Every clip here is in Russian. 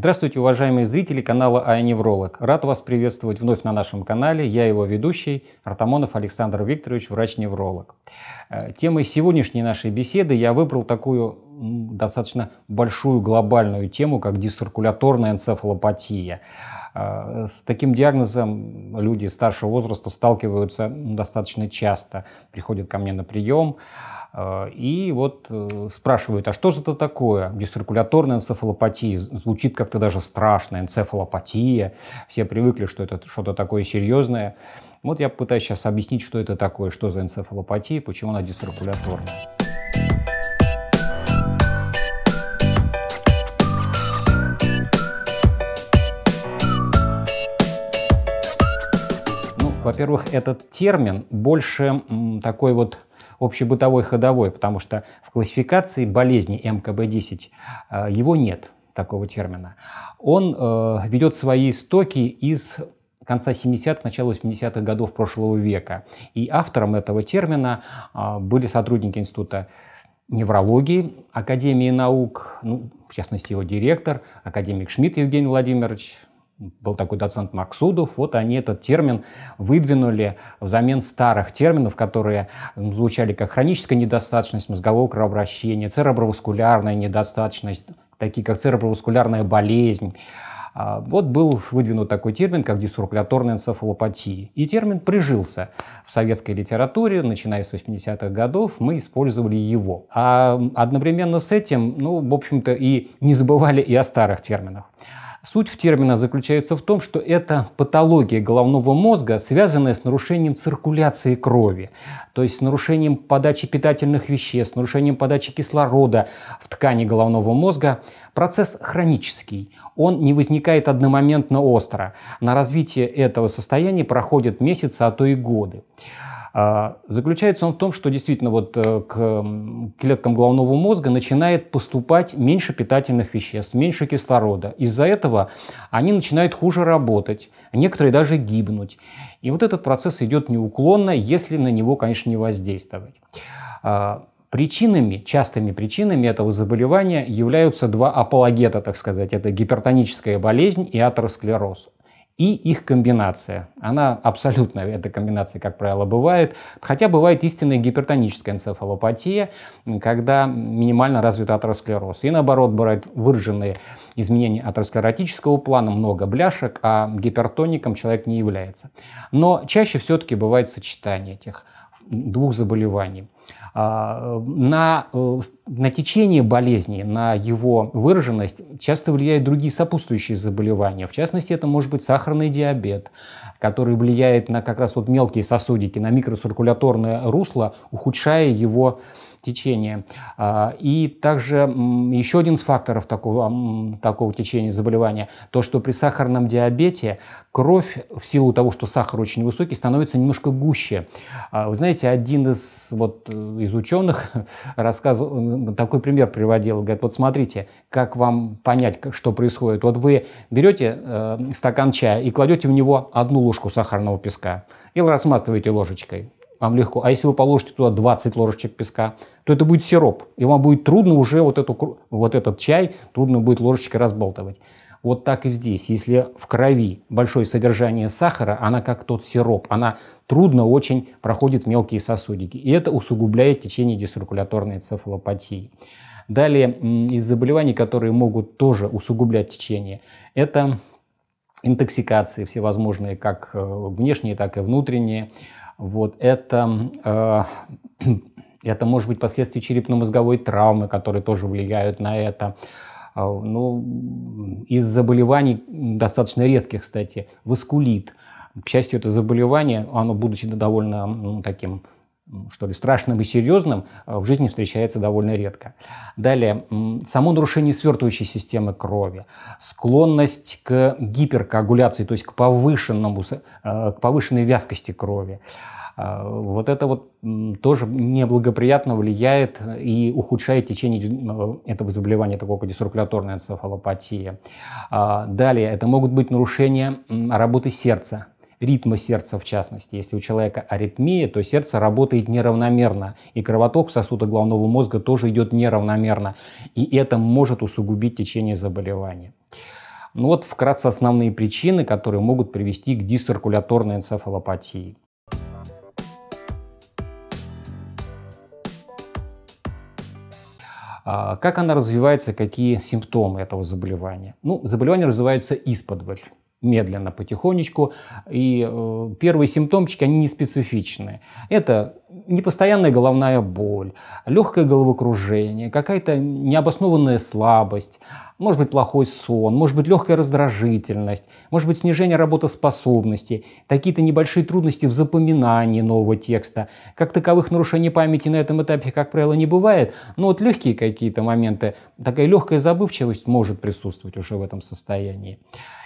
Здравствуйте, уважаемые зрители канала Айневролог. Рад вас приветствовать вновь на нашем канале. Я его ведущий, Артамонов Александр Викторович, врач-невролог. Э, темой сегодняшней нашей беседы я выбрал такую достаточно большую глобальную тему, как дисциркуляторная энцефалопатия. Э, с таким диагнозом люди старшего возраста сталкиваются достаточно часто, приходят ко мне на прием. А, и вот э, спрашивают, а что же это такое? Дисциркуляторная энцефалопатия. Звучит как-то даже страшно. Энцефалопатия. Все привыкли, что это что-то такое серьезное. Вот я пытаюсь сейчас объяснить, что это такое, что за энцефалопатия, почему она дисциркуляторная. Ну, во-первых, этот термин больше такой вот общебытовой ходовой, потому что в классификации болезни МКБ-10 э, его нет, такого термина. Он э, ведет свои истоки из конца 70-х, начала 80-х годов прошлого века. И автором этого термина э, были сотрудники Института неврологии Академии наук, ну, в частности его директор, академик Шмидт Евгений Владимирович, был такой доцент Максудов, вот они этот термин выдвинули взамен старых терминов, которые звучали как хроническая недостаточность мозгового кровообращения, цереброваскулярная недостаточность, такие как цереброваскулярная болезнь. А, вот был выдвинут такой термин, как дисциркуляторная энцефалопатия. И термин прижился в советской литературе, начиная с 80-х годов, мы использовали его. А одновременно с этим, ну, в общем-то, и не забывали и о старых терминах. Суть в термина заключается в том, что это патология головного мозга, связанная с нарушением циркуляции крови, то есть с нарушением подачи питательных веществ, нарушением подачи кислорода в ткани головного мозга. Процесс хронический, он не возникает одномоментно остро. На развитие этого состояния проходят месяцы, а то и годы. А, заключается он в том, что действительно вот э, к клеткам головного мозга начинает поступать меньше питательных веществ, меньше кислорода. Из-за этого они начинают хуже работать, некоторые даже гибнуть. И вот этот процесс идет неуклонно, если на него, конечно, не воздействовать. А, причинами, частыми причинами этого заболевания являются два апологета, так сказать. Это гипертоническая болезнь и атеросклероз и их комбинация. Она абсолютно, эта комбинация, как правило, бывает. Хотя бывает истинная гипертоническая энцефалопатия, когда минимально развит атеросклероз. И наоборот, бывают выраженные изменения атеросклеротического плана, много бляшек, а гипертоником человек не является. Но чаще все-таки бывает сочетание этих двух заболеваний – а, на, э, на течение болезни, на его выраженность часто влияют другие сопутствующие заболевания. В частности, это может быть сахарный диабет, который влияет на как раз вот мелкие сосудики, на микроциркуляторное русло, ухудшая его течения. А, и также еще один из факторов такого, такого течения заболевания, то, что при сахарном диабете кровь, в силу того, что сахар очень высокий, становится немножко гуще. А, вы знаете, один из, вот, э, из ученых рассказывал, э, такой пример приводил, говорит, вот смотрите, как вам понять, что происходит. Вот вы берете э, стакан чая и кладете в него одну ложку сахарного песка и рассматриваете ложечкой вам легко. А если вы положите туда 20 ложечек песка, то это будет сироп, и вам будет трудно уже вот, эту, вот этот чай, трудно будет ложечкой разбалтывать. Вот так и здесь. Если в крови большое содержание сахара, она как тот сироп, она трудно очень проходит мелкие сосудики. И это усугубляет течение дециркуляторной цефалопатии. Далее из заболеваний, которые могут тоже усугублять течение, это интоксикации всевозможные, как э, внешние, так и внутренние вот это, э, это может быть последствия черепно-мозговой травмы, которые тоже влияют на это. А, ну, из заболеваний достаточно редких, кстати, васкулит. К счастью, это заболевание, оно, будучи довольно ну, таким что ли, страшным и серьезным а, в жизни встречается довольно редко. Далее, само нарушение свертывающей системы крови, склонность к гиперкоагуляции, то есть к, повышенному, а, к повышенной вязкости крови. А, вот это вот тоже неблагоприятно влияет и ухудшает течение этого заболевания, такого как дисциркуляторная энцефалопатия. Далее, это могут быть нарушения работы сердца, ритма сердца в частности. Если у человека аритмия, то сердце работает неравномерно, и кровоток в сосудах головного мозга тоже идет неравномерно, и это может усугубить течение заболевания. Ну вот вкратце основные причины, которые могут привести к дисциркуляторной энцефалопатии. А, как она развивается, какие симптомы этого заболевания? Ну, заболевание развивается исподволь медленно, потихонечку. И э, первые симптомчики, они не специфичны. Это непостоянная головная боль, легкое головокружение, какая-то необоснованная слабость, может быть плохой сон, может быть легкая раздражительность, может быть снижение работоспособности, какие-то небольшие трудности в запоминании нового текста. Как таковых нарушений памяти на этом этапе, как правило, не бывает, но вот легкие какие-то моменты, такая легкая забывчивость может присутствовать уже в этом состоянии.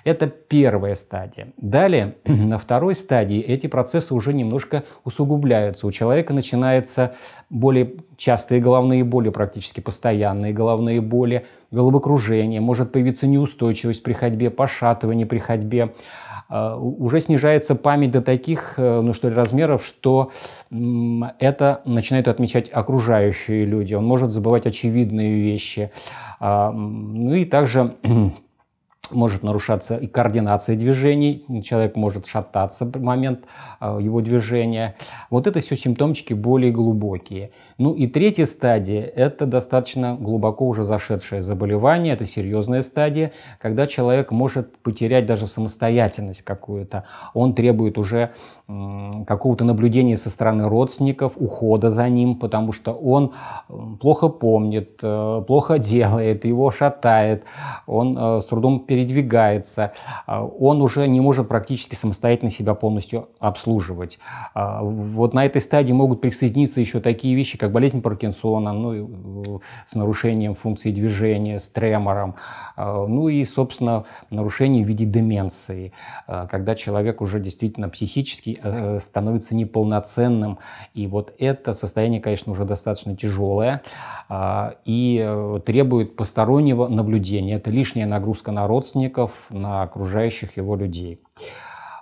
Это первая стадия. Далее, на второй стадии эти процессы уже немножко усугубляются у человека человека начинаются более частые головные боли, практически постоянные головные боли, головокружение, может появиться неустойчивость при ходьбе, пошатывание при ходьбе. А, уже снижается память до таких, э, ну что ли, размеров, что это начинают отмечать окружающие люди. Он может забывать очевидные вещи. А, ну и также может нарушаться и координация движений, человек может шататься в момент э, его движения. Вот это все симптомчики более глубокие. Ну и третья стадия – это достаточно глубоко уже зашедшее заболевание, это серьезная стадия, когда человек может потерять даже самостоятельность какую-то. Он требует уже какого-то наблюдения со стороны родственников, ухода за ним, потому что он плохо помнит, э, плохо делает, его шатает, он э, с трудом передвигается, а, он уже не может практически самостоятельно себя полностью обслуживать. А, вот на этой стадии могут присоединиться еще такие вещи, как болезнь Паркинсона, ну, э, с нарушением функции движения, с тремором, а, ну и, собственно, нарушение в виде деменции, когда человек уже действительно психически э, становится неполноценным. И вот это состояние, конечно, уже достаточно тяжелое и э, требует постороннего наблюдения. Это лишняя нагрузка на род родственников, на окружающих его людей.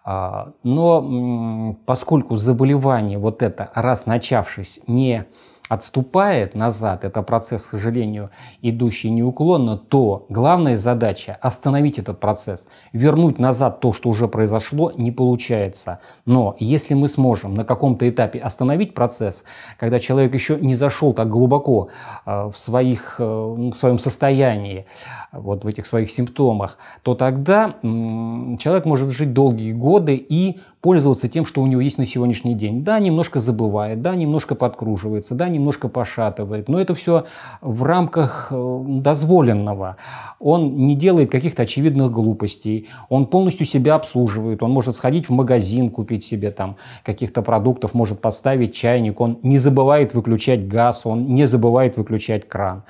А, но поскольку заболевание вот это, раз начавшись, не отступает назад, это процесс, к сожалению, идущий неуклонно, то главная задача – остановить этот процесс. Вернуть назад то, что уже произошло, не получается. Но если мы сможем на каком-то этапе остановить процесс, когда человек еще не зашел так глубоко э, в, своих, э, ну, в своем состоянии, вот в этих своих симптомах, то тогда человек может жить долгие годы и пользоваться тем, что у него есть на сегодняшний день. Да, немножко забывает, да, немножко подкруживается, да, немножко пошатывает, но это все в рамках э, дозволенного. Он не делает каких-то очевидных глупостей, он полностью себя обслуживает, он может сходить в магазин, купить себе там каких-то продуктов, может поставить чайник, он не забывает выключать газ, он не забывает выключать кран.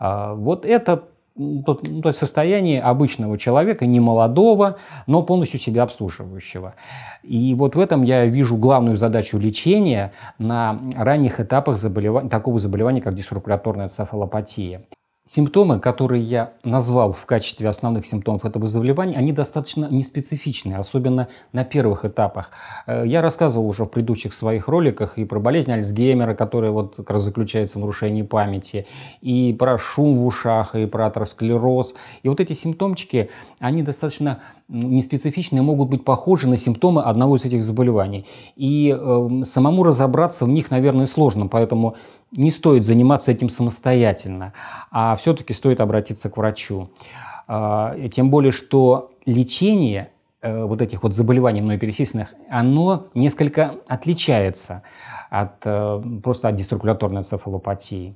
А, вот это ну, то, есть состояние обычного человека, не молодого, но полностью себя обслуживающего. И вот в этом я вижу главную задачу лечения на ранних этапах заболева... такого заболевания, как дисрегуляторная цефалопатия. Симптомы, которые я назвал в качестве основных симптомов этого заболевания, они достаточно неспецифичны, особенно на первых этапах. Э, я рассказывал уже в предыдущих своих роликах и про болезнь Альцгеймера, которая вот как раз заключается в нарушении памяти, и про шум в ушах, и про атеросклероз. И вот эти симптомчики, они достаточно неспецифичные, могут быть похожи на симптомы одного из этих заболеваний. И э, самому разобраться в них, наверное, сложно, поэтому не стоит заниматься этим самостоятельно, а все-таки стоит обратиться к врачу. А, тем более, что лечение э, вот этих вот заболеваний мной перечисленных, оно несколько отличается от э, просто от дисциркуляторной энцефалопатии.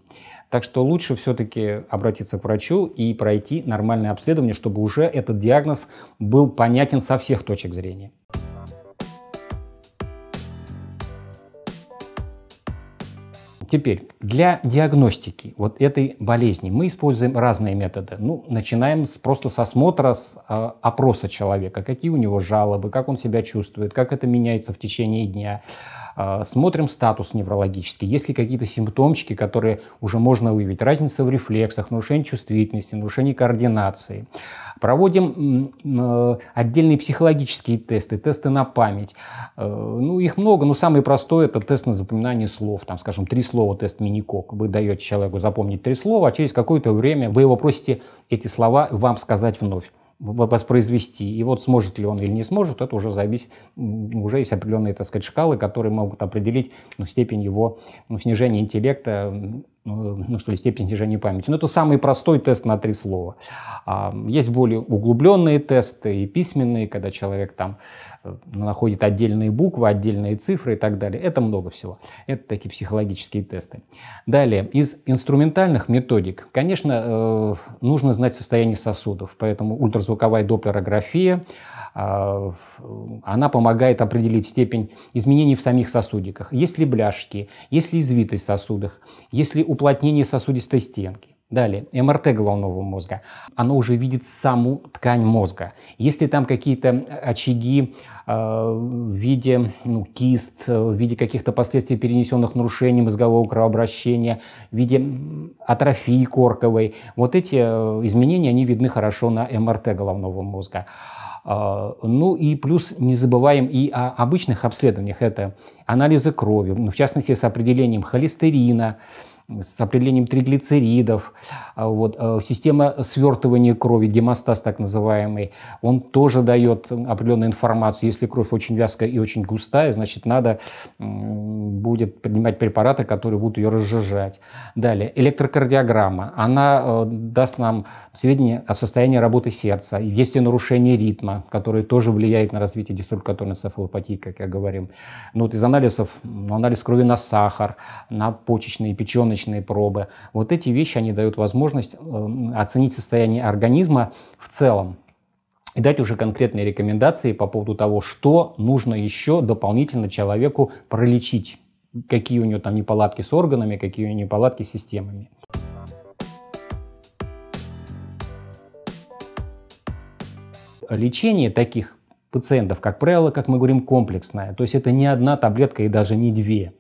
Так что лучше все-таки обратиться к врачу и пройти нормальное обследование, чтобы уже этот диагноз был понятен со всех точек зрения. Теперь, для диагностики вот этой болезни мы используем разные методы. Ну, начинаем с, просто с осмотра, с э, опроса человека, какие у него жалобы, как он себя чувствует, как это меняется в течение дня. Э, смотрим статус неврологический, есть ли какие-то симптомчики, которые уже можно выявить. Разница в рефлексах, нарушение чувствительности, нарушение координации. Проводим э, отдельные психологические тесты, тесты на память. Э, ну, их много, но самый простой – это тест на запоминание слов. Там, скажем, три слова, тест Миникок. Вы даете человеку запомнить три слова, а через какое-то время вы его просите эти слова вам сказать вновь воспроизвести. И вот сможет ли он или не сможет, это уже зависит, уже есть определенные, так сказать, шкалы, которые могут определить ну, степень его ну, снижения интеллекта Э, ну, что ли, степень снижения памяти. Но это самый простой тест на три слова. А, есть более углубленные тесты и письменные, когда человек там э, находит отдельные буквы, отдельные цифры и так далее. Это много всего. Это такие психологические тесты. Далее, из инструментальных методик, конечно, э, нужно знать состояние сосудов, поэтому ультразвуковая доплерография, а, она помогает определить степень изменений в самих сосудиках. Есть ли бляшки, есть ли извитость в сосудах, есть ли уплотнение сосудистой стенки. Далее, МРТ головного мозга. Оно уже видит саму ткань мозга. Если там какие-то очаги э, в виде ну, кист, в виде каких-то последствий, перенесенных нарушений мозгового кровообращения, в виде атрофии корковой, вот эти э, изменения, они видны хорошо на МРТ головного мозга. А, ну и плюс не забываем и о обычных обследованиях. Это анализы крови, ну, в частности с определением холестерина, холестерина, с определением триглицеридов, а вот, э, система свертывания крови, гемостаз так называемый, он тоже дает определенную информацию. Если кровь очень вязкая и очень густая, значит, надо будет принимать препараты, которые будут ее разжижать. Далее, электрокардиограмма. Она э, даст нам сведения о состоянии работы сердца. Есть и нарушение ритма, которое тоже влияет на развитие диструкторной цефалопатии, как я говорил. Ну, вот из анализов, ну, анализ крови на сахар, на почечные, печеночные клеточные пробы. Вот эти вещи, они дают возможность э, оценить состояние организма в целом и дать уже конкретные рекомендации по поводу того, что нужно еще дополнительно человеку пролечить, какие у него там неполадки с органами, какие у него неполадки с системами. Лечение таких пациентов, как правило, как мы говорим, комплексное. То есть это не одна таблетка и даже не две.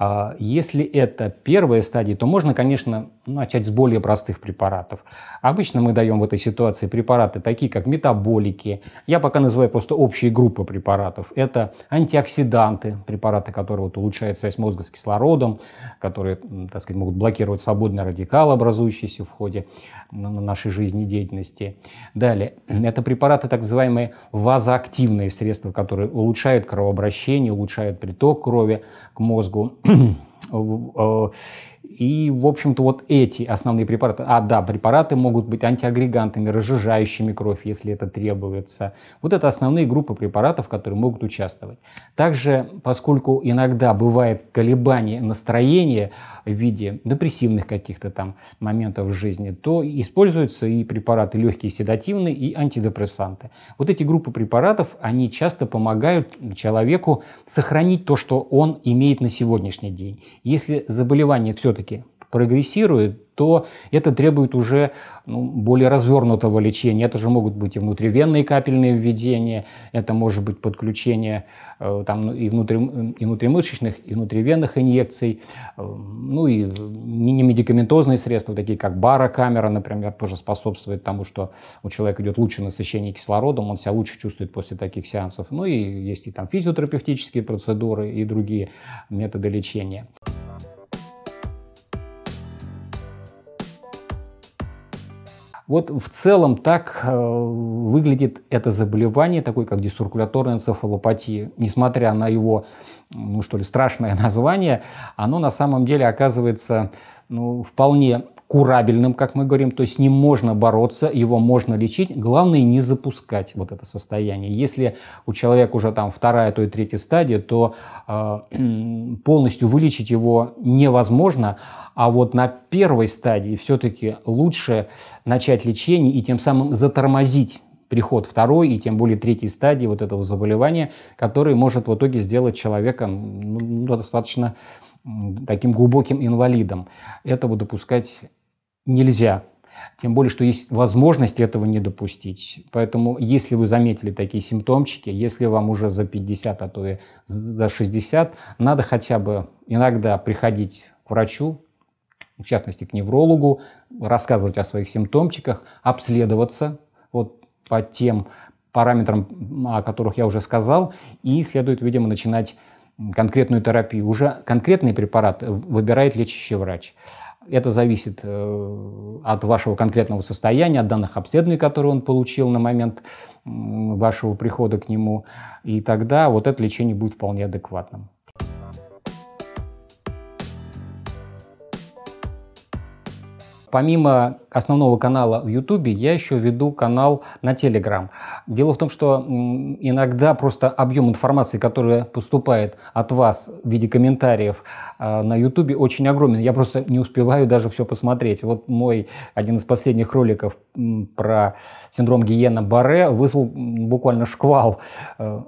А если это первая стадия, то можно, конечно, ну, начать с более простых препаратов. Обычно мы даем в этой ситуации препараты такие, как метаболики. Я пока называю просто общие группы препаратов. Это антиоксиданты, препараты, которые вот улучшают связь мозга с кислородом, которые, так сказать, могут блокировать свободные радикалы, образующиеся в ходе на нашей жизнедеятельности. Далее, это препараты, так называемые вазоактивные средства, которые улучшают кровообращение, улучшают приток крови к мозгу. Э, и, в общем-то, вот эти основные препараты. А, да, препараты могут быть антиагрегантами, разжижающими кровь, если это требуется. Вот это основные группы препаратов, которые могут участвовать. Также, поскольку иногда бывает колебание настроения в виде депрессивных каких-то там моментов в жизни, то используются и препараты легкие седативные, и антидепрессанты. Вот эти группы препаратов, они часто помогают человеку сохранить то, что он имеет на сегодняшний день. Если заболевание все-таки все-таки прогрессирует, то это требует уже ну, более развернутого лечения. Это же могут быть и внутривенные капельные введения, это может быть подключение э, там, и, внутри, и внутримышечных, и внутривенных инъекций, э, ну и не медикаментозные средства, такие как барокамера, например, тоже способствует тому, что у человека идет лучшее насыщение кислородом, он себя лучше чувствует после таких сеансов. Ну и есть и там физиотерапевтические процедуры и другие методы лечения. Вот в целом так э, выглядит это заболевание, такое как дисциркуляторная энцефалопатия. Несмотря на его, ну что ли, страшное название, оно на самом деле оказывается ну, вполне курабельным, как мы говорим, то есть с ним можно бороться, его можно лечить, главное не запускать вот это состояние. Если у человека уже там вторая, то и третья стадия, то э, полностью вылечить его невозможно, а вот на первой стадии все-таки лучше начать лечение и тем самым затормозить приход второй и тем более третьей стадии вот этого заболевания, который может в итоге сделать человека ну, достаточно таким глубоким инвалидом. Этого допускать нельзя. Тем более, что есть возможность этого не допустить. Поэтому, если вы заметили такие симптомчики, если вам уже за 50, а то и за 60, надо хотя бы иногда приходить к врачу, в частности, к неврологу, рассказывать о своих симптомчиках, обследоваться вот по тем параметрам, о которых я уже сказал, и следует, видимо, начинать конкретную терапию. Уже конкретный препарат выбирает лечащий врач. Это зависит э, от вашего конкретного состояния, от данных обследований, которые он получил на момент вашего прихода к нему. И тогда вот это лечение будет вполне адекватным. Помимо основного канала в YouTube, я еще веду канал на Telegram. Дело в том, что иногда просто объем информации, которая поступает от вас в виде комментариев а, на YouTube, очень огромен. Я просто не успеваю даже все посмотреть. Вот мой один из последних роликов про синдром Гиена баре вызвал буквально шквал э,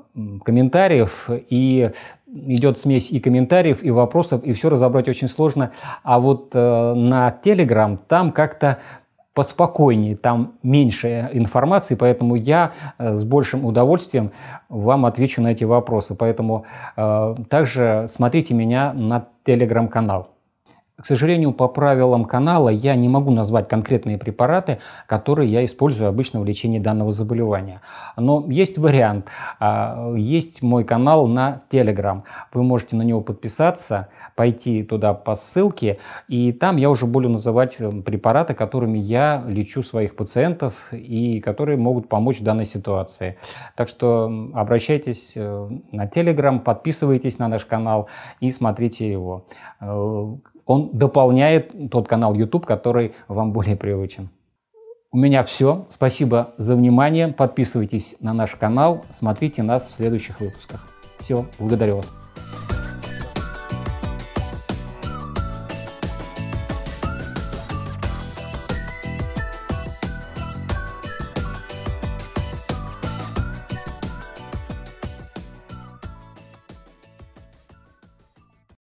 комментариев, и идет смесь и комментариев, и вопросов, и все разобрать очень сложно. А вот э, на Telegram там как-то поспокойнее, там меньше информации, поэтому я э, с большим удовольствием вам отвечу на эти вопросы. Поэтому э, также смотрите меня на телеграм-канал. К сожалению, по правилам канала я не могу назвать конкретные препараты, которые я использую обычно в лечении данного заболевания. Но есть вариант. А, есть мой канал на Telegram. Вы можете на него подписаться, пойти туда по ссылке, и там я уже буду называть э, препараты, которыми я лечу своих пациентов и которые могут помочь в данной ситуации. Так что обращайтесь э, на Telegram, подписывайтесь на наш канал и смотрите его. Э, он дополняет тот канал YouTube, который вам более привычен. У меня все. Спасибо за внимание. Подписывайтесь на наш канал. Смотрите нас в следующих выпусках. Все. Благодарю вас.